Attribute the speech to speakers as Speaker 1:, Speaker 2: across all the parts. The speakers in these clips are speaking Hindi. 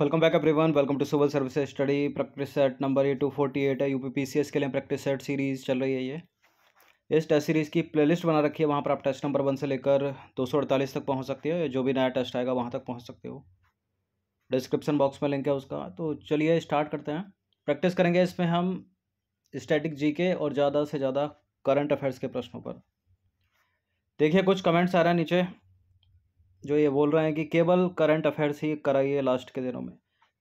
Speaker 1: welcome back everyone welcome to civil services study practice set number ये टू फोर्टी एट है यूपी पी के लिए प्रैक्टिस सेट सीरीज़ चल रही है ये इस टेस्ट सीरीज़ की प्लेलिस्ट बना रखी है वहाँ पर आप टेस्ट नंबर वन से लेकर दो सौ अड़तालीस तक पहुँच सकते हो जो भी नया टेस्ट आएगा वहाँ तक पहुँच सकते हो डिस्क्रिप्शन बॉक्स में लिंक है उसका तो चलिए स्टार्ट करते हैं प्रैक्टिस करेंगे इसमें हम स्टैटिक जी के और ज़्यादा से ज़्यादा करंट अफेयर्स के प्रश्नों पर देखिए कुछ कमेंट्स आ रहे हैं नीचे जो ये बोल रहे हैं कि केवल करंट अफेयर्स ही कराइए लास्ट के दिनों में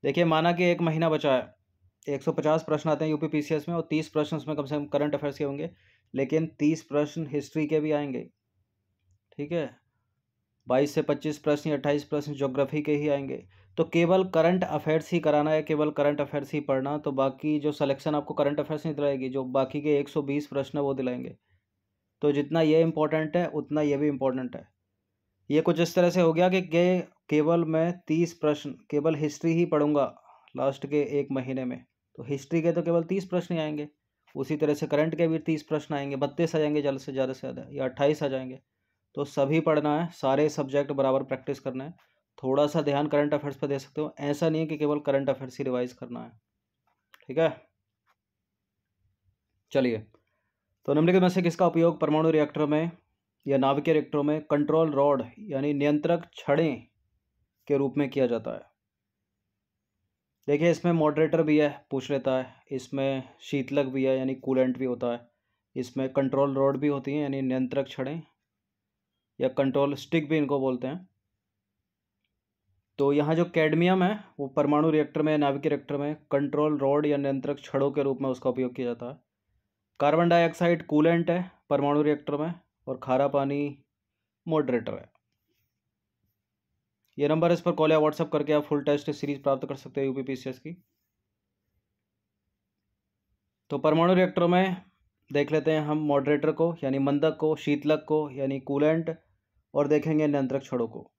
Speaker 1: देखिए माना कि एक महीना बचा है एक सौ पचास प्रश्न आते हैं यूपी पीसीएस में और तीस प्रश्न उसमें कम से कम करंट अफेयर्स के होंगे लेकिन तीस प्रश्न हिस्ट्री के भी आएंगे ठीक है बाईस से पच्चीस प्रश्न अट्ठाईस प्रश्न जोग्राफी के ही आएंगे तो केवल करंट अफेयर्स ही कराना है केवल करंट अफेयर्स ही पढ़ना तो बाकी जो सलेक्शन आपको करंट अफेयर्स नहीं दिलाएगी जो बाकी के एक सौ बीस प्रश्न वो दिलाएंगे तो जितना ये इम्पोर्टेंट है उतना ये भी इम्पोर्टेंट है ये कुछ इस तरह से हो गया कि के, केवल मैं तीस प्रश्न केवल हिस्ट्री ही पढ़ूंगा लास्ट के एक महीने में तो हिस्ट्री के तो केवल तीस प्रश्न ही आएंगे उसी तरह से करंट के भी तीस प्रश्न आएंगे बत्तीस आ जाएंगे ज़्यादा से ज़्यादा से ज़्यादा या अट्ठाईस आ जाएंगे तो सभी पढ़ना है सारे सब्जेक्ट बराबर प्रैक्टिस करना है थोड़ा सा ध्यान करंट अफेयर्स पर दे सकते हो ऐसा नहीं है कि केवल करंट अफेयर्स ही रिवाइज करना है ठीक है चलिए तो निम्नलिखित में से किसका उपयोग परमाणु रिएक्टर में या नाभिकीय रिएक्टरों में कंट्रोल रॉड यानी नियंत्रक छड़ें के रूप में किया जाता है देखिए इसमें मॉडरेटर भी है पूछ लेता है इसमें शीतलक भी है यानी कूलेंट भी होता है इसमें कंट्रोल रॉड भी होती हैं यानी नियंत्रक छड़ें या कंट्रोल स्टिक भी इनको बोलते हैं तो यहाँ जो कैडमियम है वो परमाणु रिएक्टर में नाभिकीय रिएक्टर में कंट्रोल रॉड या नियंत्रक छड़ों के रूप में उसका उपयोग किया जाता है कार्बन डाइऑक्साइड कूलेंट है परमाणु रिएक्टर में और खारा पानी मॉडरेटर है ये नंबर है इस पर कॉल या व्हाट्सअप करके आप फुल टेस्ट सीरीज प्राप्त कर सकते हैं यूपी की तो परमाणु रिएक्टर में देख लेते हैं हम मॉडरेटर को यानी मंदक को शीतलक को यानी कूलेंट और देखेंगे नियंत्रक छड़ों को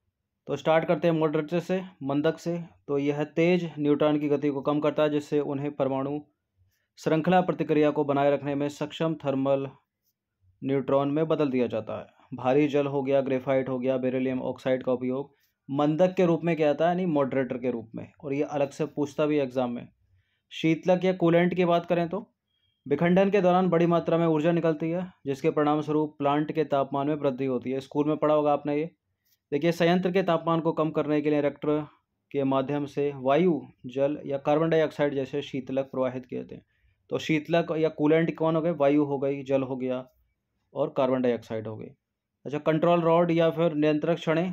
Speaker 1: तो स्टार्ट करते हैं मॉडरेटर से मंदक से तो यह तेज न्यूट्रॉन की गति को कम करता है जिससे उन्हें परमाणु श्रृंखला प्रतिक्रिया को बनाए रखने में सक्षम थर्मल न्यूट्रॉन में बदल दिया जाता है भारी जल हो गया ग्रेफाइट हो गया बेरिलियम ऑक्साइड का उपयोग मंदक के रूप में क्या आता है यानी मॉडरेटर के रूप में और ये अलग से पूछता भी एग्जाम में शीतलक या कूलेंट की बात करें तो विखंडन के दौरान बड़ी मात्रा में ऊर्जा निकलती है जिसके परिणाम स्वरूप प्लांट के तापमान में वृद्धि होती है स्कूल में पढ़ा होगा आपने ये देखिए संयंत्र के तापमान को कम करने के लिए रेक्टर के माध्यम से वायु जल या कार्बन डाइऑक्साइड जैसे शीतलक प्रवाहित किए थे तो शीतलक या कूलेंट कौन हो गए वायु हो गई जल हो गया और कार्बन डाइऑक्साइड हो गई अच्छा कंट्रोल रॉड या फिर नियंत्रक क्षणें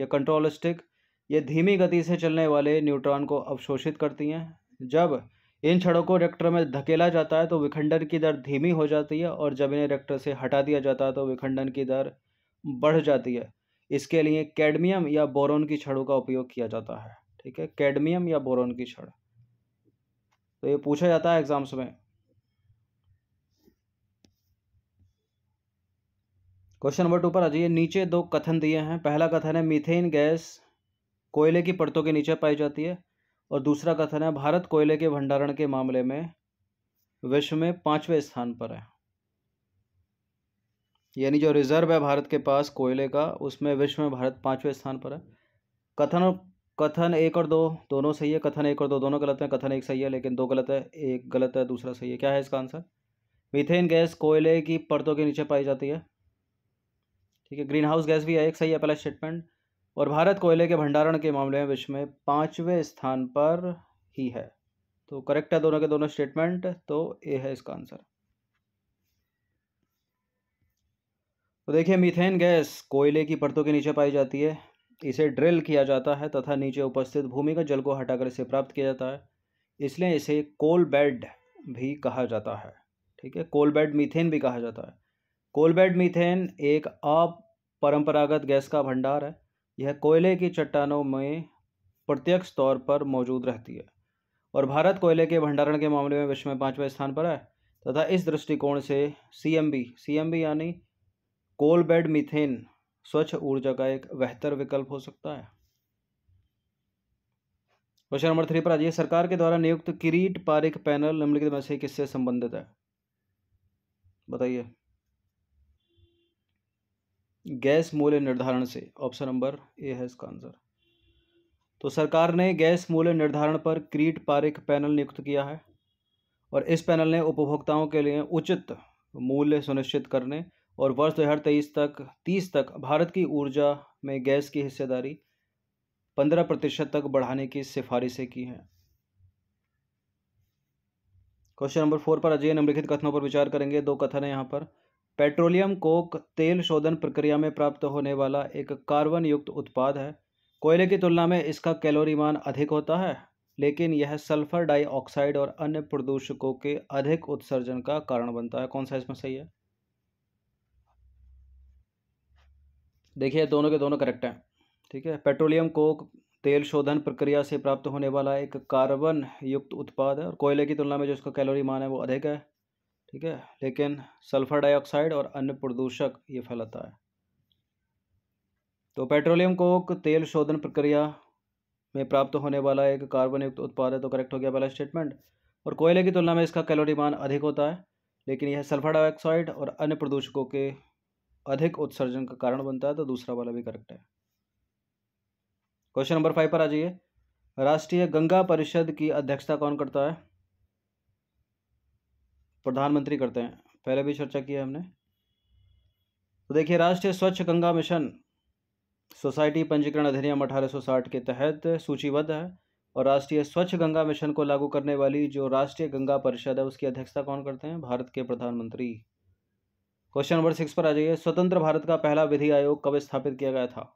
Speaker 1: या कंट्रोल स्टिक ये धीमी गति से चलने वाले न्यूट्रॉन को अवशोषित करती हैं जब इन छड़ों को रेक्टर में धकेला जाता है तो विखंडन की दर धीमी हो जाती है और जब इन्हें रेक्टर से हटा दिया जाता है तो विखंडन की दर बढ़ जाती है इसके लिए कैडमियम या बोरोन की छड़ों का उपयोग किया जाता है ठीक है कैडमियम या बोरोन की छड़ तो ये पूछा जाता है एग्जाम्स में क्वेश्चन नंबर टू पर आ जाइए नीचे दो कथन दिए हैं पहला कथन है मीथेन गैस कोयले की परतों के नीचे पाई जाती है और दूसरा कथन है भारत कोयले के भंडारण के मामले में विश्व में पाँचवें स्थान पर है यानी जो रिजर्व है भारत के पास कोयले का उसमें विश्व में भारत पाँचवें स्थान पर है कथन और कथन एक और दो दोनों सही है कथन एक और दो दोनों गलत है कथन एक सही है लेकिन दो गलत है एक गलत है दूसरा सही है क्या है इसका आंसर मीथेन गैस कोयले की परतों के नीचे पाई जाती है ठीक है ग्रीन हाउस गैस भी है एक सही है पहला स्टेटमेंट और भारत कोयले के भंडारण के मामले में विश्व में पाँचवें स्थान पर ही है तो करेक्ट है दोनों के दोनों स्टेटमेंट तो ए है इसका आंसर तो देखिए मीथेन गैस कोयले की परतों के नीचे पाई जाती है इसे ड्रिल किया जाता है तथा नीचे उपस्थित भूमिगत जल को हटाकर इसे प्राप्त किया जाता है इसलिए इसे कोल बेड भी कहा जाता है ठीक है कोल बेड मीथेन भी कहा जाता है कोलबेड मीथेन एक अपरंपरागत गैस का भंडार है यह कोयले की चट्टानों में प्रत्यक्ष तौर पर मौजूद रहती है और भारत कोयले के भंडारण के मामले में विश्व में पाँचवें स्थान पर है तथा इस दृष्टिकोण से सीएमबी सीएमबी यानी कोलबेड मीथेन स्वच्छ ऊर्जा का एक बेहतर विकल्प हो सकता है क्वेश्चन नंबर थ्री पर आज सरकार के द्वारा नियुक्त किरीट पारिक पैनल निम्नलिखित में से किससे संबंधित है बताइए गैस मूल्य निर्धारण से ऑप्शन नंबर ए है इसका आंसर तो सरकार ने गैस मूल्य निर्धारण पर क्रीट पारिक पैनल नियुक्त किया है और इस पैनल ने उपभोक्ताओं के लिए उचित मूल्य सुनिश्चित करने और वर्ष दो हज़ार तेईस तक तीस तक भारत की ऊर्जा में गैस की हिस्सेदारी पंद्रह प्रतिशत तक बढ़ाने की सिफारिशें की हैं क्वेश्चन नंबर फोर पर अजय निम्नलिखित कथनों पर विचार करेंगे दो कथन है यहाँ पर पेट्रोलियम कोक तेल शोधन प्रक्रिया में प्राप्त होने वाला एक कार्बन युक्त उत्पाद है कोयले की तुलना में इसका कैलोरी मान अधिक होता है लेकिन यह सल्फर डाइऑक्साइड और अन्य प्रदूषकों के अधिक उत्सर्जन का कारण बनता है कौन सा इसमें सही है देखिए दोनों के दोनों करेक्ट हैं ठीक है पेट्रोलियम कोक तेल शोधन प्रक्रिया से प्राप्त होने वाला एक कार्बन युक्त उत्पाद है और कोयले की तुलना में जो इसका कैलोरी मान है वो अधिक है ठीक है लेकिन सल्फ़र डाइऑक्साइड और अन्य प्रदूषक ये फैलाता है तो पेट्रोलियम कोक तेल शोधन प्रक्रिया में प्राप्त होने वाला एक कार्बन युक्त उत्पाद है तो करेक्ट हो गया पहला स्टेटमेंट और कोयले की तुलना में इसका कैलोरी मान अधिक होता है लेकिन यह सल्फर डाइऑक्साइड और अन्य प्रदूषकों के अधिक उत्सर्जन का कारण बनता है तो दूसरा वाला भी करेक्ट है क्वेश्चन नंबर फाइव पर आ जाइए राष्ट्रीय गंगा परिषद की अध्यक्षता कौन करता है प्रधानमंत्री करते हैं पहले भी चर्चा की हमने तो देखिए राष्ट्रीय स्वच्छ गंगा मिशन सोसाइटी पंजीकरण अधिनियम 1860 के तहत सूचीबद्ध है और राष्ट्रीय स्वच्छ गंगा मिशन को लागू करने वाली जो राष्ट्रीय गंगा परिषद है उसकी अध्यक्षता कौन करते हैं भारत के प्रधानमंत्री क्वेश्चन नंबर सिक्स पर आ जाइए स्वतंत्र भारत का पहला विधि आयोग कब स्थापित किया गया था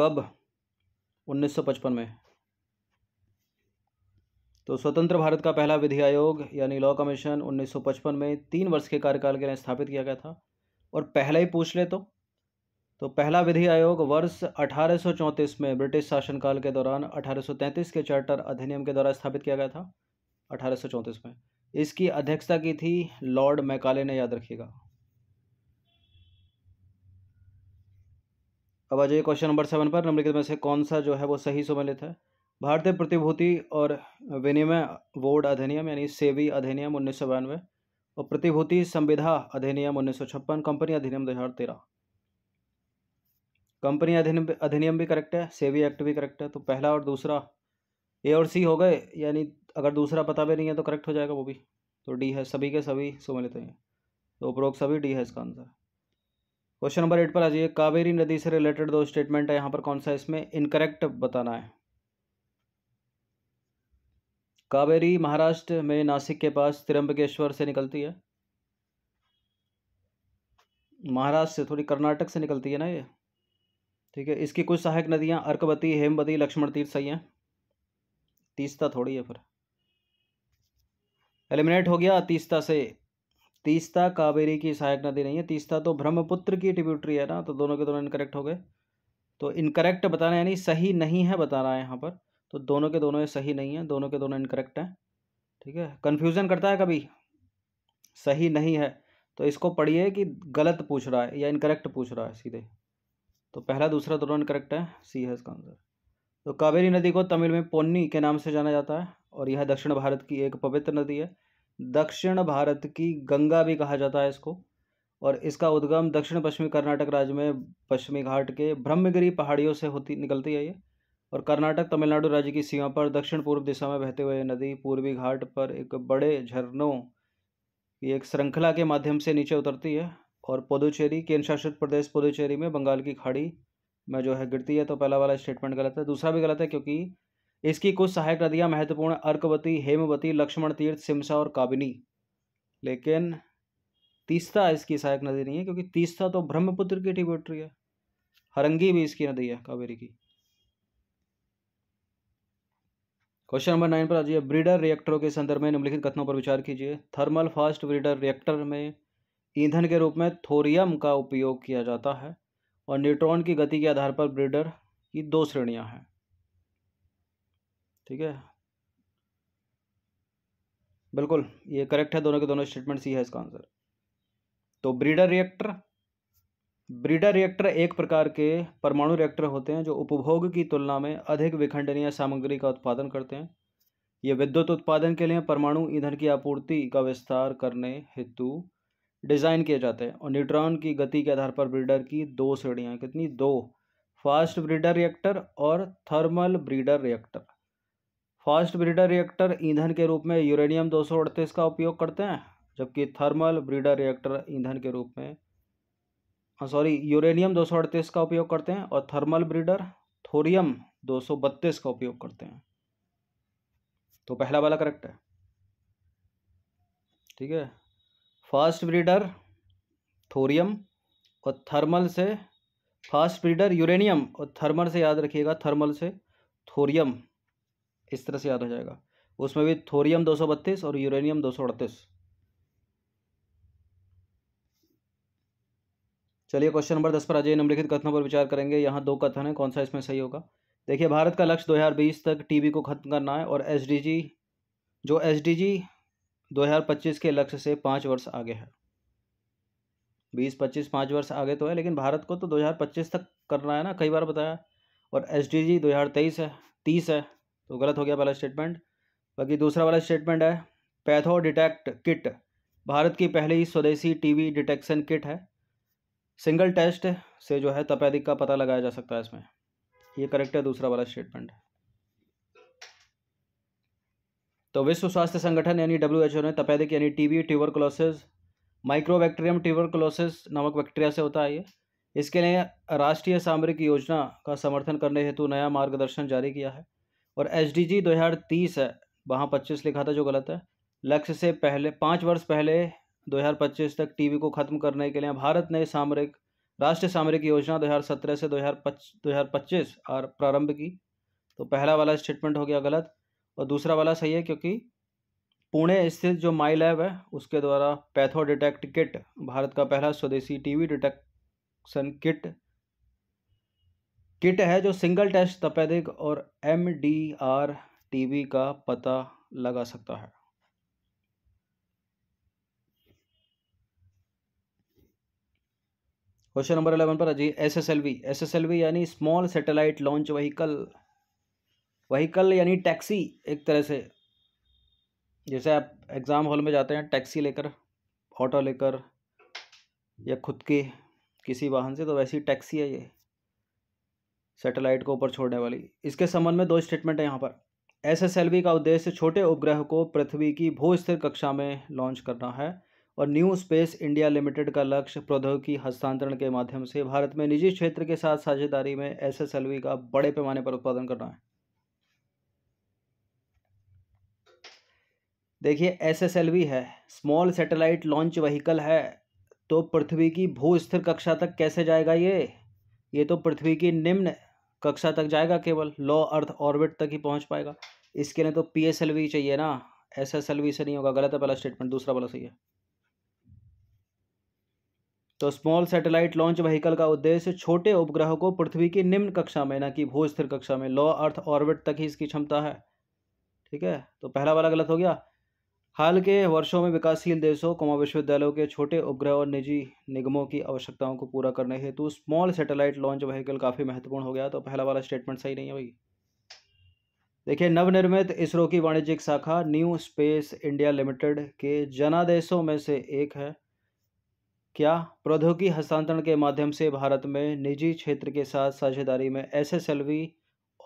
Speaker 1: कब 1955 में तो स्वतंत्र भारत का पहला विधि आयोग यानी लॉ कमीशन 1955 में तीन वर्ष के कार्यकाल के लिए स्थापित किया गया था और पहला ही पूछ ले तो तो पहला विधि आयोग वर्ष 1834 में ब्रिटिश शासनकाल के दौरान 1833 के चार्टर अधिनियम के द्वारा स्थापित किया गया था 1834 में इसकी अध्यक्षता की थी लॉर्ड मैकाले ने याद रखिएगा अब आ जाइए क्वेश्चन नंबर सेवन पर निम्नलिखित में से कौन सा जो है वो सही सुमिलित है भारतीय प्रतिभूति और विनिमय बोर्ड अधिनियम यानी सेवी अधिनियम उन्नीस सौ बयानवे और प्रतिभूति संविधा अधिनियम उन्नीस सौ छप्पन कंपनी अधिनियम दो हज़ार तेरह कंपनी अधिनियम अधिनियम भी करेक्ट है सेवी एक्ट भी करेक्ट है तो पहला और दूसरा ए और सी हो गए यानी अगर दूसरा पता भी नहीं है तो करेक्ट हो जाएगा वो भी तो डी है सभी के सभी सुमिलित हैं तो उपरोक्त सभी डी है इसका आंसर क्वेश्चन नंबर एट पर आ जाइए कावेरी नदी से रिलेटेड दो स्टेटमेंट है यहाँ पर कौन सा इसमें इनकरेक्ट बताना है कावेरी महाराष्ट्र में नासिक के पास त्रंबकेश्वर से निकलती है महाराष्ट्र से थोड़ी कर्नाटक से निकलती है ना ये ठीक है इसकी कुछ सहायक नदियाँ अर्कवती हेमवती लक्ष्मण तीर्थ सही हैं तीस्ता थोड़ी है फिर एलिमिनेट हो गया तीस्ता से तीस्ता कावेरी की सहायक नदी नहीं है तीस्ता तो ब्रह्मपुत्र की ट्रिब्यूटरी है ना तो दोनों के दोनों इनकरेक्ट हो गए तो इनकरेक्ट बताना यानी सही नहीं है बताना है यहाँ पर तो दोनों के दोनों ये सही नहीं है दोनों के दोनों इनकरेक्ट हैं ठीक है कन्फ्यूज़न करता है कभी सही नहीं है तो इसको पढ़िए कि गलत पूछ रहा है या इनकरेक्ट पूछ रहा है सीधे तो पहला दूसरा दोनों इनकरेक्ट है सी है इसका आंसर तो कावेरी नदी को तमिल में पोन्नी के नाम से जाना जाता है और यह दक्षिण भारत की एक पवित्र नदी है दक्षिण भारत की गंगा भी कहा जाता है इसको और इसका उद्गम दक्षिण पश्चिमी कर्नाटक राज्य में पश्चिमी घाट के ब्रह्मगिरी पहाड़ियों से होती निकलती है ये और कर्नाटक तमिलनाडु राज्य की सीमा पर दक्षिण पूर्व दिशा में बहते हुए नदी पूर्वी घाट पर एक बड़े झरनों की एक श्रृंखला के माध्यम से नीचे उतरती है और पुदुचेरी केंद्र शासित प्रदेश पुदुचेरी में बंगाल की खाड़ी में जो है गिरती है तो पहला वाला स्टेटमेंट गलत है दूसरा भी गलत है क्योंकि इसकी कुछ सहायक नदियाँ महत्वपूर्ण अर्कवती हेमवती लक्ष्मण तीर्थ सिमसा और काबिनी लेकिन तीस्ता इसकी सहायक नदी नहीं है क्योंकि तीस्ता तो ब्रह्मपुत्र की ट्रिब्यूटरी है हरंगी भी इसकी नदी है कावेरी की क्वेश्चन नंबर नाइन पर आ जाइए ब्रीडर रिएक्टरों के संदर्भ में निम्नलिखित कथनों पर विचार कीजिए थर्मल फास्ट ब्रीडर रिएक्टर में ईंधन के रूप में थोरियम का उपयोग किया जाता है और न्यूट्रॉन की गति के आधार पर ब्रीडर की दो श्रेणियां हैं ठीक है बिल्कुल ये करेक्ट है दोनों के दोनों स्टेटमेंट सी है इसका आंसर तो ब्रीडर रिएक्टर ब्रीडर रिएक्टर एक प्रकार के परमाणु रिएक्टर होते हैं जो उपभोग की तुलना में अधिक विखंडनीय सामग्री का उत्पादन करते हैं ये विद्युत उत्पादन के लिए परमाणु ईंधन की आपूर्ति का विस्तार करने हेतु डिज़ाइन किए जाते हैं और न्यूट्रॉन की गति के आधार पर ब्रीडर की दो श्रेणियाँ कितनी दो फास्ट ब्रीडर रिएक्टर और thermal breeder reactor fast breeder reactor ईंधन के रूप में यूरेनियम दो का उपयोग करते हैं जबकि थर्मल ब्रीडर रिएक्टर ईंधन के रूप में सॉरी हाँ, यूरेनियम दो का उपयोग करते हैं और थर्मल ब्रीडर थोरियम दो का उपयोग करते हैं तो पहला वाला करेक्ट है ठीक है फास्ट ब्रीडर थोरियम और थर्मल से फास्ट ब्रीडर यूरेनियम और थर्मल से याद रखिएगा थर्मल से थोरियम इस तरह से याद हो जाएगा उसमें भी थोरियम दो और यूरेनियम दो चलिए क्वेश्चन नंबर दस पर आज निम्नलिखित कथनों पर विचार करेंगे यहाँ दो कथन है कौन सा इसमें सही होगा देखिए भारत का लक्ष्य बीस तक टीबी को खत्म करना है और जी जो हजार 2025 के लक्ष्य से पाँच वर्ष आगे है बीस पच्चीस पाँच वर्ष आगे तो है लेकिन भारत को तो 2025 तक करना है ना कई बार बताया और एस डी जी दो हज़ार तेईस है तीस है तो गलत हो गया पहला स्टेटमेंट बाकी दूसरा वाला स्टेटमेंट है पैथो डिटेक्ट किट भारत की पहली स्वदेशी टीवी डिटेक्शन किट है सिंगल टेस्ट से जो है तपेदिक का पता लगाया जा सकता है इसमें ये करेक्ट है दूसरा वाला स्टेटमेंट तो विश्व स्वास्थ्य संगठन यानी डब्ल्यू एच ओ ने तपेदिक यानी टीबी ट्यूबरकुलोसिस माइक्रोबैक्टीरियम ट्यूबरकुलोसिस नामक बैक्टीरिया से होता है ये इसके लिए राष्ट्रीय सामरिक योजना का समर्थन करने हेतु नया मार्गदर्शन जारी किया है और एस डी जी दो हज़ार तीस है वहाँ पच्चीस लिखा था जो गलत है लक्ष्य से पहले पाँच वर्ष पहले 2025 तक टीबी को खत्म करने के लिए भारत ने सामरिक राष्ट्रीय सामरिक योजना 2017 से 2025 और प्रारंभ की तो पहला वाला स्टेटमेंट हो गया गलत और दूसरा वाला सही है क्योंकि पुणे स्थित जो माई लैब है उसके द्वारा पैथो डिटेक्ट किट भारत का पहला स्वदेशी टीवी डिटेक्शन किट किट है जो सिंगल टेस्ट तपेदिक और एम डी आर वी का पता लगा सकता है क्वेश्चन नंबर अलेवन पर जी एसएसएलवी एसएसएलवी यानी small satellite launch vehicle vehicle यानी टैक्सी एक तरह से जैसे आप एग्ज़ाम हॉल में जाते हैं टैक्सी लेकर ऑटो लेकर या खुद के किसी वाहन से तो वैसी टैक्सी है ये सैटेलाइट को ऊपर छोड़ने वाली इसके संबंध में दो स्टेटमेंट है यहाँ पर एसएसएलवी का उद्देश्य छोटे उपग्रह को पृथ्वी की भू स्थिर कक्षा में लॉन्च करना है और न्यू स्पेस इंडिया लिमिटेड का लक्ष्य प्रौद्योगिकी हस्तांतरण के माध्यम से भारत में निजी क्षेत्र के साथ साझेदारी में वी का बड़े पैमाने पर उत्पादन करना है देखिए एसएसएलवी है स्मॉल सैटेलाइट लॉन्च व्हीकल है तो पृथ्वी की भू स्थिर कक्षा तक कैसे जाएगा ये ये तो पृथ्वी की निम्न कक्षा तक जाएगा केवल लो अर्थ ऑर्बिट तक ही पहुंच पाएगा इसके लिए तो पी चाहिए ना एस से नहीं होगा गलत है पहला स्टेटमेंट दूसरा वाला सही है तो स्मॉल सैटेलाइट लॉन्च व्हीकल का उद्देश्य छोटे उपग्रह को पृथ्वी की निम्न कक्षा में ना कि भू स्थिर कक्षा में लो अर्थ ऑर्बिट तक ही इसकी क्षमता है ठीक है तो पहला वाला गलत हो गया हाल के वर्षों में विकासशील देशों कोमा विश्वविद्यालयों के छोटे उपग्रह और निजी निगमों की आवश्यकताओं को पूरा करने हेतु स्मॉल सैटेलाइट लॉन्च व्हीकल काफ़ी महत्वपूर्ण हो गया तो पहला वाला स्टेटमेंट सही नहीं है भाई देखिए नवनिर्मित इसरो की वाणिज्यिक शाखा न्यू स्पेस इंडिया लिमिटेड के जनादेशों में से एक है क्या प्रौद्योगिकी हस्तांतरण के माध्यम से भारत में निजी क्षेत्र के साथ साझेदारी में एसएसएलवी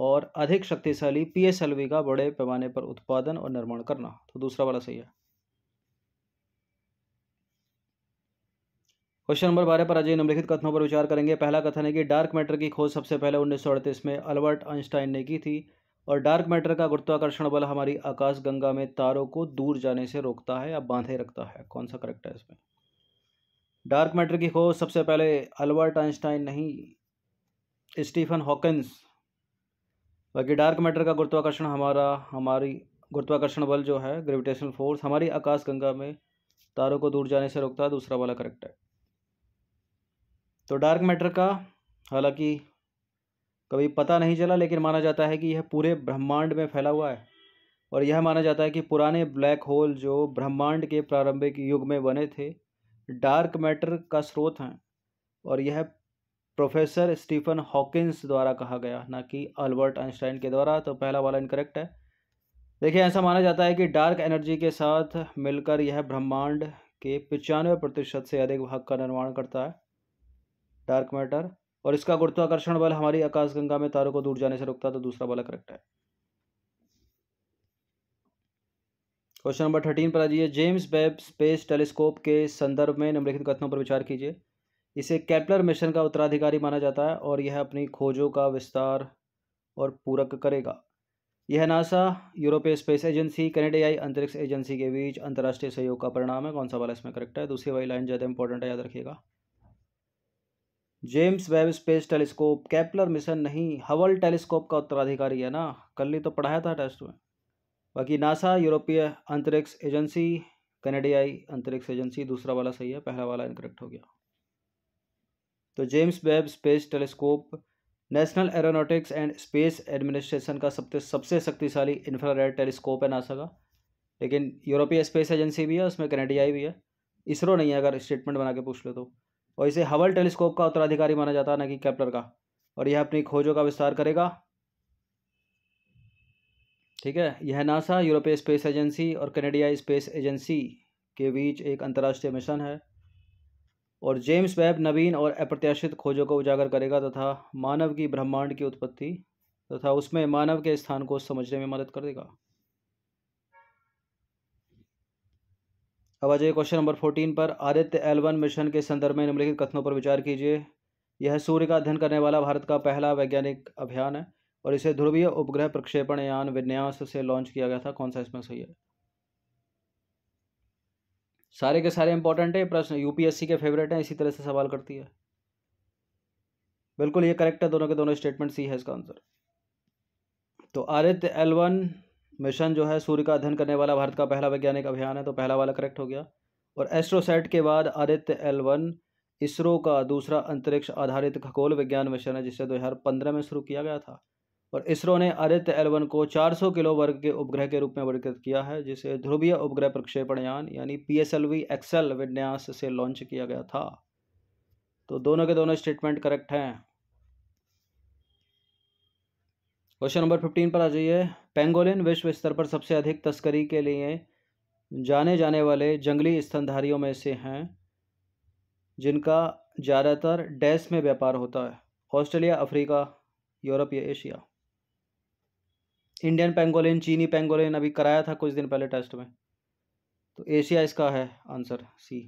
Speaker 1: और अधिक शक्तिशाली पीएसएलवी का बड़े पैमाने पर उत्पादन और निर्माण करना तो दूसरा वाला सही है क्वेश्चन नंबर बारह पर अजय निम्नलिखित कथनों पर विचार करेंगे पहला कथन है कि डार्क मैटर की खोज सबसे पहले उन्नीस में अल्बर्ट आइंस्टाइन ने की थी और डार्क मैटर का गुरुत्वाकर्षण बल हमारी आकाश गंगा में तारों को दूर जाने से रोकता है या बांधे रखता है कौन सा करेक्ट है इसमें डार्क मैटर की खोज सबसे पहले अल्बर्ट आइंस्टाइन नहीं स्टीफन हॉकिंस बाकी डार्क मैटर का गुरुत्वाकर्षण हमारा हमारी गुरुत्वाकर्षण बल जो है ग्रेविटेशनल फोर्स हमारी आकाश गंगा में तारों को दूर जाने से रोकता है दूसरा वाला करेक्ट है तो डार्क मैटर का हालांकि कभी पता नहीं चला लेकिन माना जाता है कि यह पूरे ब्रह्मांड में फैला हुआ है और यह माना जाता है कि पुराने ब्लैक होल जो ब्रह्मांड के प्रारंभिक युग में बने थे डार्क मैटर का स्रोत हैं और यह प्रोफेसर स्टीफन हॉकिंस द्वारा कहा गया ना कि अल्बर्ट आइंस्टाइन के द्वारा तो पहला वाला इनकरेक्ट है देखिए ऐसा माना जाता है कि डार्क एनर्जी के साथ मिलकर यह ब्रह्मांड के पचानवे प्रतिशत से अधिक भाग का निर्माण करता है डार्क मैटर और इसका गुरुत्वाकर्षण बल हमारी आकाशगंगा में तारों को दूर जाने से रुकता है तो दूसरा वाला करेक्ट है क्वेश्चन नंबर थर्टीन पर आ जाइए जेम्स वेब स्पेस टेलीस्कोप के संदर्भ में निम्नलिखित कथनों पर विचार कीजिए इसे कैप्लर मिशन का उत्तराधिकारी माना जाता है और यह अपनी खोजों का विस्तार और पूरक करेगा यह नासा यूरोपीय स्पेस एजेंसी कनेडियाई अंतरिक्ष एजेंसी के बीच अंतर्राष्ट्रीय सहयोग का परिणाम है कौन सा वाला इसमें करेक्ट है दूसरी वाली लाइन ज़्यादा इंपॉर्टेंट है याद रखिएगा James Webb space telescope Kepler mission नहीं हवल टेलीस्कोप का उत्तराधिकारी है ना कल ही तो पढ़ाया था टेस्ट में बाकी नासा यूरोपीय अंतरिक्ष एजेंसी कनेडियाई अंतरिक्ष एजेंसी दूसरा वाला सही है पहला वाला इनकरेक्ट हो गया तो James Webb space telescope National Aeronautics and Space Administration का सबसे सबसे शक्तिशाली इन्फ्रारेड टेलीस्कोप है नासा का लेकिन यूरोपीय स्पेस एजेंसी भी है उसमें कनेडियाई भी है इसरो नहीं है अगर स्टेटमेंट बना के पूछ ले तो और इसे हवल टेलीस्कोप का उत्तराधिकारी माना जाता है ना कि कैप्लर का और यह अपनी खोजों का विस्तार करेगा ठीक है यह नासा यूरोपीय स्पेस एजेंसी और कनेडियाई स्पेस एजेंसी के बीच एक अंतर्राष्ट्रीय मिशन है और जेम्स वेब नवीन और अप्रत्याशित खोजों को उजागर करेगा तथा मानव की ब्रह्मांड की उत्पत्ति तथा उसमें मानव के स्थान को समझने में मदद कर देगा अब आ जाइए क्वेश्चन नंबर फोर्टीन पर आदित्य एलवन मिशन के संदर्भ में निम्नलिखित कथनों पर विचार कीजिए यह सूर्य का अध्ययन करने वाला भारत का पहला वैज्ञानिक अभियान है और इसे ध्रुवीय उपग्रह प्रक्षेपण यान विन्यास से लॉन्च किया गया था कौन सा इसमें सही है सारे के सारे इंपॉर्टेंट है प्रश्न यूपीएससी के फेवरेट हैं इसी तरह से सवाल करती है बिल्कुल ये करेक्ट है दोनों के दोनों स्टेटमेंट सी है इसका आंसर तो आदित्य एल वन मिशन जो है सूर्य का अध्ययन करने वाला भारत का पहला वैज्ञानिक अभियान है तो पहला वाला करेक्ट हो गया और एस्ट्रोसेट के बाद आदित्य एल वन इसरो का दूसरा अंतरिक्ष आधारित खगोल विज्ञान मिशन है जिसे पंद्रह में शुरू किया गया था और इसरो ने आदित्य एलवन को 400 किलो वर्ग के उपग्रह के रूप में वर्गीकृत किया है जिसे ध्रुवीय उपग्रह प्रक्षेपण यान यानी P S L V XL विन्यास से लॉन्च किया गया था तो दोनों के दोनों स्टेटमेंट करेक्ट हैं क्वेश्चन नंबर फिफ्टीन पर आ जाइए पेंगोलिन विश्व स्तर पर सबसे अधिक तस्करी के लिए जाने जाने वाले जंगली स्तनधारियों में से हैं जिनका ज़्यादातर डैश में व्यापार होता है ऑस्ट्रेलिया अफ्रीका यूरोप या एशिया इंडियन पेंगोलिन चीनी पेंगोलिन अभी कराया था कुछ दिन पहले टेस्ट में तो एशिया इसका है आंसर सी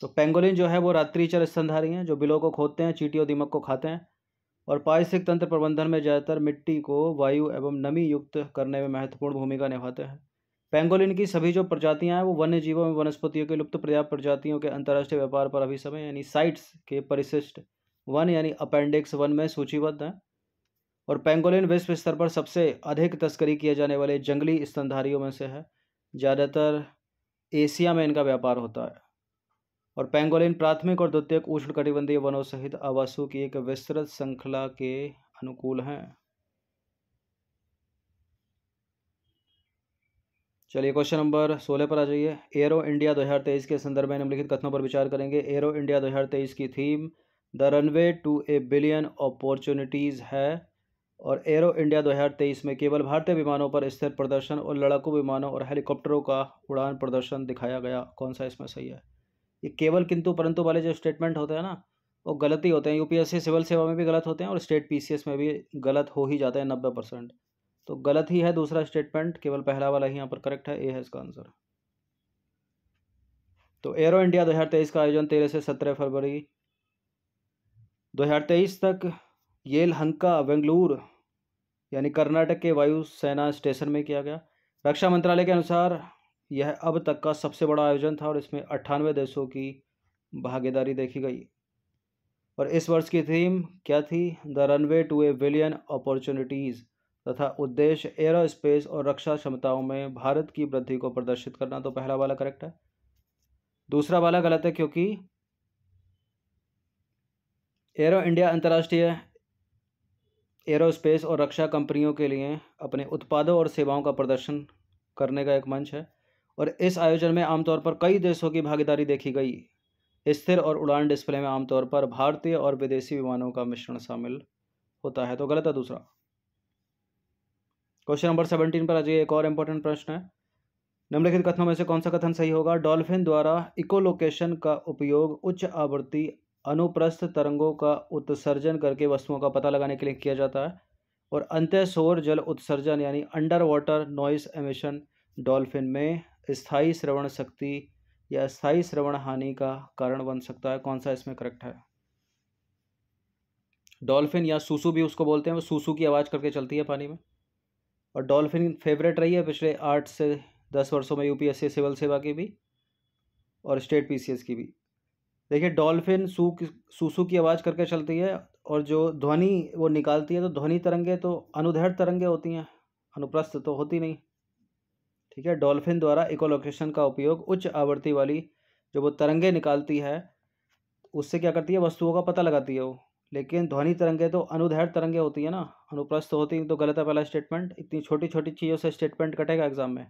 Speaker 1: तो पेंगोलिन जो है वो रात्रिचर स्तनधारी हैं जो बिलो को खोदते हैं चीटी और दीमक को खाते हैं और पारिस्थितिक तंत्र प्रबंधन में ज़्यादातर मिट्टी को वायु एवं नमी युक्त करने में महत्वपूर्ण भूमिका निभाते हैं पेंगोलिन की सभी जो प्रजातियां हैं वो वन्य जीवों में वनस्पतियों के लुप्त पर्याप्त प्रजातियों के अंतर्राष्ट्रीय व्यापार पर अभी समय यानी साइट्स के परिशिष्ट वन यानी अपेंडिक्स वन में सूचीबद्ध हैं और पेंगोलिन विश्व स्तर पर सबसे अधिक तस्करी किए जाने वाले जंगली स्तनधारियों में से है ज़्यादातर एशिया में इनका व्यापार होता है और पेंगोलिन प्राथमिक और द्वितीयक उष्णकटिबंधीय वनों सहित आवासों की एक विस्तृत श्रृंखला के अनुकूल हैं चलिए क्वेश्चन नंबर सोलह पर आ जाइए एयरो इंडिया 2023 के संदर्भ में निम्नलिखित कथनों पर विचार करेंगे एरो इंडिया 2023 की theme the runway to a billion opportunities है और एयरो इंडिया 2023 में केवल भारतीय विमानों पर स्थिर प्रदर्शन और लड़ाकू विमानों और हेलीकॉप्टरों का उड़ान प्रदर्शन दिखाया गया कौन सा इसमें सही है ये केवल किंतु परंतु वाले जो स्टेटमेंट होते हैं ना वो गलत ही होते हैं यूपीएससी सिविल सेवा में भी गलत होते हैं और स्टेट पी में भी गलत हो ही जाते हैं नब्बे परसेंट तो गलत ही है दूसरा स्टेटमेंट केवल पहला वाला ही यहाँ पर करेक्ट है ए है इसका आंसर तो एयरो इंडिया दो का आयोजन तेरह से सत्रह फरवरी दो तक येलहंका बेंगलुरु यानी कर्नाटक के वायुसेना स्टेशन में किया गया रक्षा मंत्रालय के अनुसार यह अब तक का सबसे बड़ा आयोजन था और इसमें अट्ठानवे देशों की भागीदारी देखी गई और इस वर्ष की थीम क्या थी the runway to a billion opportunities तथा उद्देश्य एयरो स्पेस और रक्षा क्षमताओं में भारत की वृद्धि को प्रदर्शित करना तो पहला वाला करेक्ट है दूसरा वाला गलत है क्योंकि एयरो इंडिया अंतर्राष्ट्रीय एरोस्पेस और रक्षा कंपनियों के लिए अपने उत्पादों और सेवाओं का प्रदर्शन करने का एक मंच है और इस आयोजन में आमतौर पर कई देशों की भागीदारी देखी गई स्थिर और उड़ान डिस्प्ले में आमतौर पर भारतीय और विदेशी विमानों का मिश्रण शामिल होता है तो गलत है दूसरा क्वेश्चन नंबर सेवनटीन पर आ जाइए एक और इम्पोर्टेंट प्रश्न है निम्नलिखित कथनों में से कौन सा कथन सही होगा डॉल्फिन द्वारा इकोलोकेशन का उपयोग उच्च आवृत्ति अनुप्रस्थ तरंगों का उत्सर्जन करके वस्तुओं का पता लगाने के लिए किया जाता है और अंत सौर जल उत्सर्जन यानी underwater noise emission dolphin में स्थायी श्रवण शक्ति या स्थायी श्रवण हानि का कारण बन सकता है कौन सा इसमें करेक्ट है डॉल्फिन या सूसू भी उसको बोलते हैं वो सूसू की आवाज़ करके चलती है पानी में और डॉल्फिन फेवरेट रही है पिछले आठ से दस वर्षों में यूपीएससी सिविल सेवा की भी और स्टेट पीसीएस की भी देखिए डॉल्फिन सू सूसू की आवाज़ करके चलती है और जो ध्वनि वो निकालती है तो ध्वनि तरंगे तो अनुधर तरंगे होती हैं अनुप्रस्थ तो होती नहीं ठीक है डॉल्फिन द्वारा इकोलोकेशन का उपयोग उच्च आवृत्ति वाली जो वो तरंगे निकालती है उससे क्या करती है वस्तुओं का पता लगाती है वो लेकिन ध्वनि तरंगे तो अनुदैर्घ तरंगे होती है ना अनुप्रस्थ होती है तो गलत है पहला स्टेटमेंट इतनी छोटी छोटी चीज़ों से स्टेटमेंट कटेगा एग्जाम में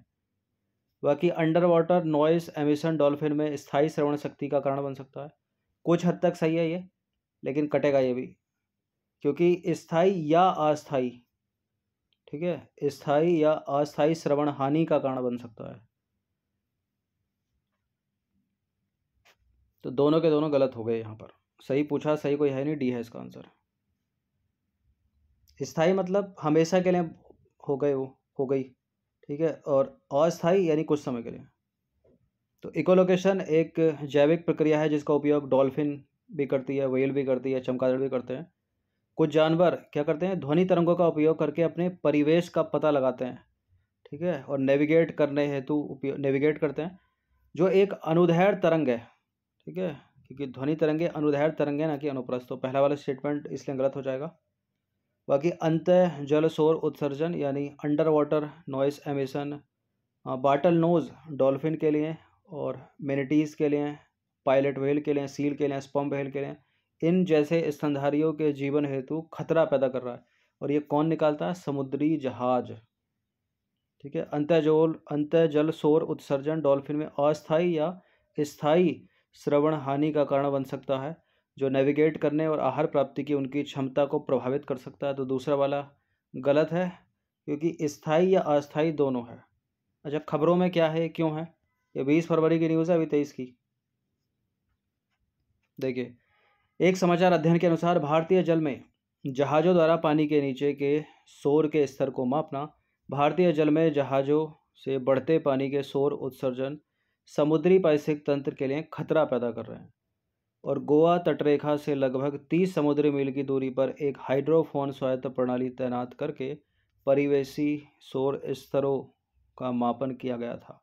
Speaker 1: बाकी underwater noise emission dolphin में स्थायी श्रवण शक्ति का कारण बन सकता है कुछ हद तक सही है ये लेकिन कटेगा ये भी क्योंकि स्थायी या अस्थाई ठीक है स्थायी या अस्थाई श्रवण हानि का कारण बन सकता है तो दोनों के दोनों गलत हो गए यहाँ पर सही पूछा सही कोई है नहीं डी है इसका आंसर स्थाई मतलब हमेशा के लिए हो गए वो हो गई ठीक है और अस्थाई यानी कुछ समय के लिए तो इकोलोकेशन एक जैविक प्रक्रिया है जिसका उपयोग डॉल्फिन भी करती है वेल भी करती है चमकादड़ भी करते हैं कुछ जानवर क्या करते हैं ध्वनि तरंगों का उपयोग करके अपने परिवेश का पता लगाते हैं ठीक है और नेविगेट करने हेतु उपयोग नेविगेट करते हैं जो एक अनुधैर तरंग है ठीक है क्योंकि ध्वनि तरंगे अनुधैर तरंगे ना कि अनुप्रस्थ तो पहला वाला स्टेटमेंट इसलिए गलत हो जाएगा बाकी अंत जल शोर उत्सर्जन यानी underwater noise emission bottlenose dolphin के लिए और मेनिटीज़ के लिए पायलट व्हेल के लिए सील के लिए स्पम्प व्हेल के लिए इन जैसे स्तनधारियों के जीवन हेतु खतरा पैदा कर रहा है और ये कौन निकालता है समुद्री जहाज ठीक है अंतजोल जल शोर उत्सर्जन डॉल्फिन में अस्थायी या स्थायी श्रवण हानि का कारण बन सकता है जो नेविगेट करने और आहार प्राप्ति की उनकी क्षमता को प्रभावित कर सकता है तो दूसरा वाला गलत है क्योंकि स्थाई या अस्थाई दोनों है अच्छा खबरों में क्या है क्यों है ये बीस फरवरी की न्यूज़ है अभी तेईस की देखिए एक समाचार अध्ययन के अनुसार भारतीय जल में जहाज़ों द्वारा पानी के नीचे के शोर के स्तर को मापना भारतीय जल में जहाज़ों से बढ़ते पानी के शोर उत्सर्जन समुद्री पारिस्थितिक तंत्र के लिए खतरा पैदा कर रहे हैं और गोवा तटरेखा से लगभग 30 समुद्री मील की दूरी पर एक हाइड्रोफोन स्वायत्त प्रणाली तैनात करके परिवेशी शोर स्तरों का मापन किया गया था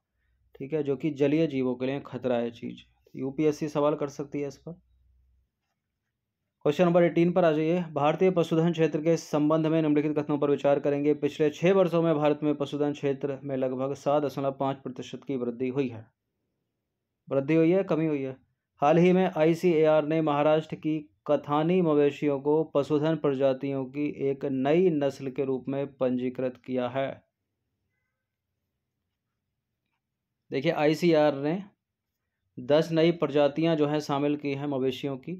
Speaker 1: ठीक है जो कि जलीय जीवों के लिए खतरा है चीज़ यूपीएससी सवाल कर सकती है इस पर क्वेश्चन नंबर एटीन पर आ जाइए भारतीय पशुधन क्षेत्र के संबंध में निम्नलिखित कथनों पर विचार करेंगे पिछले छः वर्षों में भारत में पशुधन क्षेत्र में लगभग सात दशमलव पाँच प्रतिशत की वृद्धि हुई है वृद्धि हुई है कमी हुई है हाल ही में आईसीएआर ने महाराष्ट्र की कथानी मवेशियों को पशुधन प्रजातियों की एक नई नस्ल के रूप में पंजीकृत किया है देखिए आईसीआर ने दस नई प्रजातियां जो हैं शामिल की हैं मवेशियों की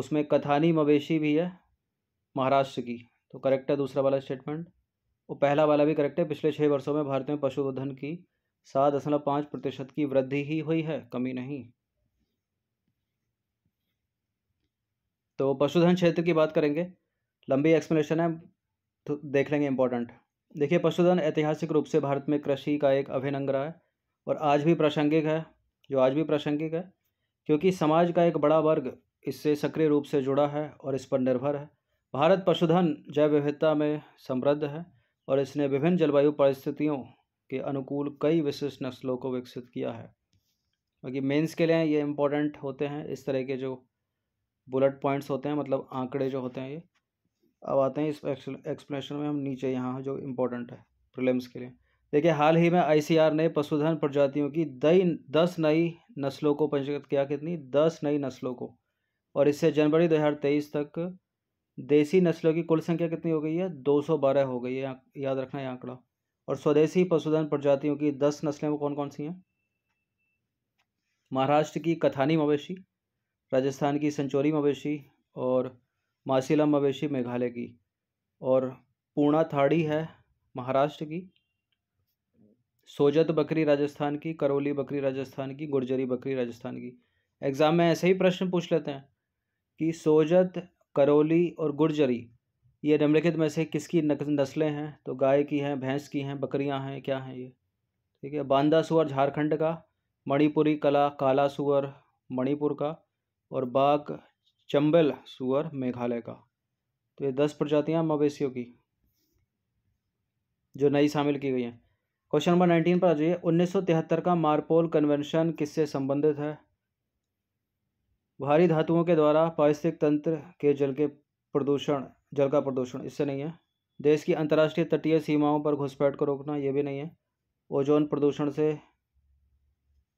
Speaker 1: उसमें कथानी मवेशी भी है महाराष्ट्र की तो करेक्ट है दूसरा वाला स्टेटमेंट और पहला वाला भी करेक्ट है पिछले छः वर्षों में भारत में पशुधन की सात दशमलव पाँच प्रतिशत की वृद्धि ही हुई है कमी नहीं तो पशुधन क्षेत्र की बात करेंगे लंबी एक्सप्लेनेशन है तो देख लेंगे इंपॉर्टेंट देखिए पशुधन ऐतिहासिक रूप से भारत में कृषि का एक अभिन्न अंग रहा है और आज भी प्रासंगिक है जो आज भी प्रासंगिक है क्योंकि समाज का एक बड़ा वर्ग इससे सक्रिय रूप से जुड़ा है और इस पर निर्भर है भारत पशुधन जैव विविधता में समृद्ध है और इसने विभिन्न जलवायु परिस्थितियों के अनुकूल कई विशिष्ट नस्लों को विकसित किया है बाकी मेंस के लिए ये इम्पोर्टेंट होते हैं इस तरह के जो बुलेट पॉइंट्स होते हैं मतलब आंकड़े जो होते हैं ये अब आते हैं इस एक्सप्लेनेशन में हम नीचे यहाँ जो इम्पोर्टेंट है प्रिलिम्स के लिए देखिए हाल ही में आईसीआर ने पशुधन प्रजातियों की दई दस नई नस्लों को पंजीकृत किया कितनी दस नई नस्लों को और इससे जनवरी दो तक देसी नस्लों की कुल संख्या कितनी हो गई है बारह हो गई है याद रखना है आंकड़ा और स्वदेशी पशुधन प्रजातियों की दस नस्लें वो कौन कौन सी हैं महाराष्ट्र की कथानी मवेशी राजस्थान की संचौरी मवेशी और मासीला मवेशी मेघालय की और पूना थाड़ी है महाराष्ट्र की सोजत बकरी राजस्थान की करौली बकरी राजस्थान की गुर्जरी बकरी राजस्थान की एग्ज़ाम में ऐसे ही प्रश्न पूछ लेते हैं कि सोजत करौली और गुर्जरी ये निम्नलिखित में से किसकी नस्लें हैं तो गाय की हैं भैंस की हैं बकरियां हैं क्या हैं ये ठीक है बांदा सुअर झारखंड का मणिपुरी कला काला सुअर मणिपुर का और बाघ चंबल सुअर मेघालय का तो ये दस प्रजातियां मवेशियों की जो नई शामिल की गई हैं क्वेश्चन नंबर नाइनटीन पर आ जाइए उन्नीस का मारपोल कन्वेंशन किससे संबंधित है भारी धातुओं के द्वारा पारिस्थितिक तंत्र के जल के प्रदूषण जल का प्रदूषण इससे नहीं है देश की अंतर्राष्ट्रीय तटीय सीमाओं पर घुसपैठ को रोकना ये भी नहीं है ओजोन प्रदूषण से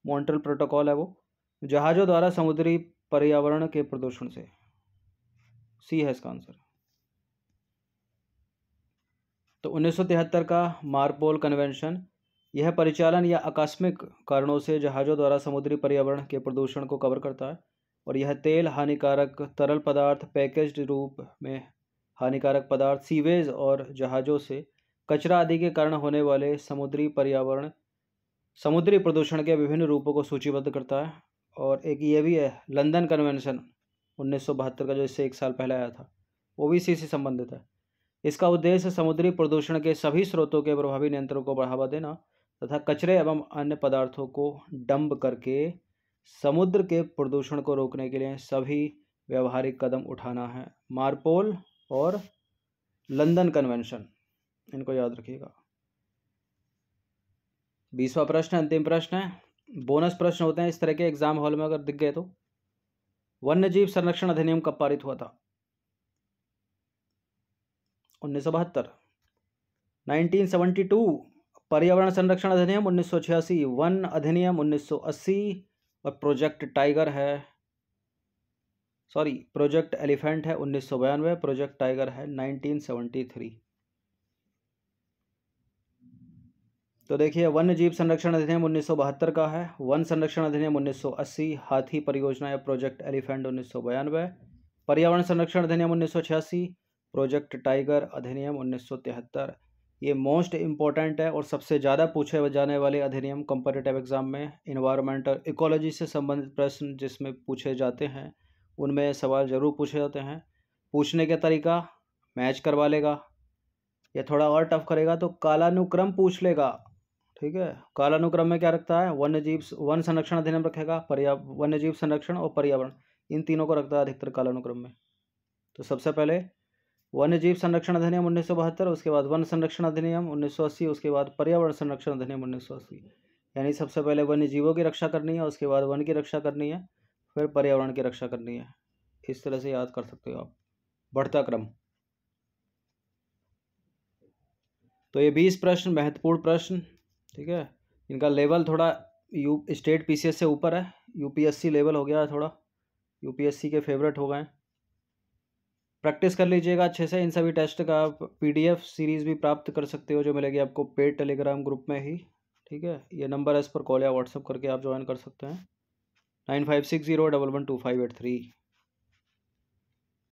Speaker 1: मॉन्ट्रल प्रोटोकॉल है वो जहाज़ों द्वारा समुद्री पर्यावरण के प्रदूषण से सी है इसका आंसर तो उन्नीस का मारपोल कन्वेंशन यह परिचालन या आकस्मिक कारणों से जहाज़ों द्वारा समुद्री पर्यावरण के प्रदूषण को कवर करता है और यह तेल हानिकारक तरल पदार्थ पैकेज रूप में हानिकारक पदार्थ सीवेज और जहाज़ों से कचरा आदि के कारण होने वाले समुद्री पर्यावरण समुद्री प्रदूषण के विभिन्न रूपों को सूचीबद्ध करता है और एक ये भी है लंदन कन्वेंशन उन्नीस का जो इससे एक साल पहले आया था वो भी इसी से संबंधित है इसका उद्देश्य समुद्री प्रदूषण के सभी स्रोतों के प्रभावी नियंत्रण को बढ़ावा देना तथा कचरे एवं अन्य पदार्थों को डंब करके समुद्र के प्रदूषण को रोकने के लिए सभी व्यवहारिक कदम उठाना है मारपोल और लंदन कन्वेंशन इनको याद रखिएगा बीसवा प्रश्न अंतिम प्रश्न है बोनस प्रश्न होते हैं इस तरह के एग्जाम हॉल में अगर दिख गए तो वन्य जीव संरक्षण अधिनियम कब पारित हुआ था उन्नीस सौ बहत्तर नाइनटीन सेवेंटी टू पर्यावरण संरक्षण अधिनियम उन्नीस सौ छियासी वन अधिनियम उन्नीस सौ अस्सी और प्रोजेक्ट टाइगर है सॉरी प्रोजेक्ट एलिफेंट है उन्नीस सौ बयानवे प्रोजेक्ट टाइगर है नाइनटीन सेवेंटी थ्री तो देखिए वन्य जीव संरक्षण अधिनियम उन्नीस का है वन संरक्षण अधिनियम 1980 हाथी परियोजना या प्रोजेक्ट एलिफेंट उन्नीस पर्यावरण संरक्षण अधिनियम उन्नीस प्रोजेक्ट टाइगर अधिनियम उन्नीस ये मोस्ट इम्पॉर्टेंट है और सबसे ज़्यादा पूछे जाने वाले अधिनियम कंपेरेटिव एग्जाम में इन्वायरमेंट और इकोलॉजी से संबंधित प्रश्न जिसमें पूछे जाते हैं उनमें सवाल ज़रूर पूछे जाते हैं पूछने का तरीका मैच करवा लेगा या थोड़ा और टफ करेगा तो कालानुक्रम पूछ लेगा ठीक है कालानुक्रम में क्या रखता है वन्य जीव वन संरक्षण अधिनियम रखेगा पर्यावरण वन्य जीव संरक्षण और पर्यावरण इन तीनों को रखता है अधिकतर कालानुक्रम में तो सबसे पहले वन्य जीव संरक्षण अधिनियम उन्नीस उसके बाद वन संरक्षण अधिनियम उन्नीस उसके बाद पर्यावरण संरक्षण अधिनियम उन्नीस यानी सबसे पहले वन्य जीवों की रक्षा करनी है उसके बाद वन की रक्षा करनी है फिर पर्यावरण की रक्षा करनी है इस तरह से याद कर सकते हो आप बढ़ता क्रम तो ये बीस प्रश्न महत्वपूर्ण प्रश्न ठीक है इनका लेवल थोड़ा यू स्टेट पीसीएस से ऊपर है यूपीएससी लेवल हो गया है थोड़ा यूपीएससी के फेवरेट हो गए प्रैक्टिस कर लीजिएगा अच्छे से इन सभी टेस्ट का आप पीडीएफ सीरीज़ भी प्राप्त कर सकते हो जो मिलेगी आपको पेड टेलीग्राम ग्रुप में ही ठीक है ये नंबर है इस पर कॉल या व्हाट्सअप करके आप ज्वाइन कर सकते हैं nine five six zero double one two five eight three